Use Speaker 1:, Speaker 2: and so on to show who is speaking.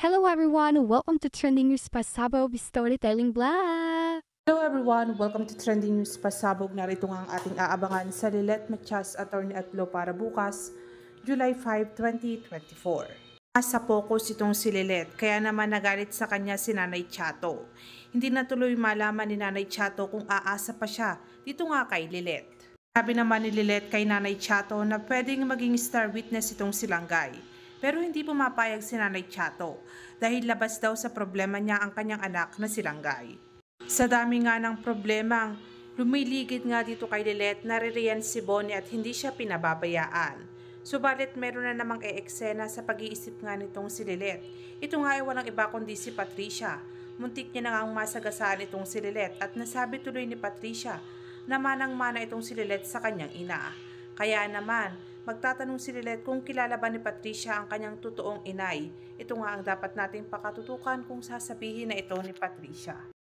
Speaker 1: Hello everyone! Welcome to Trending News Pasabog Storytelling Blog!
Speaker 2: Hello everyone! Welcome to Trending News Pasabog. Narito nga ang ating aabangan sa Lilet Matias Attorney at Law para bukas, July 5, 2024. Asa focus itong si Lilet, kaya naman nagalit sa kanya si Nanay Chato. Hindi natuloy malaman ni Nanay Chato kung aasa pa siya dito nga kay Lilet. Sabi naman ni Lilet kay Nanay Chato na pwedeng maging star witness itong si Langgay pero hindi pumapayag si Nanay Chato dahil labas daw sa problema niya ang kanyang anak na si Langgay. Sa dami nga ng problemang lumiligid nga dito kay Lilet naririyan si Bonnie at hindi siya pinababayaan. Subalit meron na namang eeksena sa pag-iisip nga nitong si Lilet. Ito nga ay walang iba kundi si Patricia. Muntik niya na nga ang masagasaan itong si Lilet at nasabi tuloy ni Patricia na manang-mana itong si Lilet sa kanyang ina. Kaya naman, Magtatanong si Lilette kung kilala ba ni Patricia ang kanyang totoong inay. Ito nga ang dapat nating pakatutukan kung sasabihin na ito ni Patricia.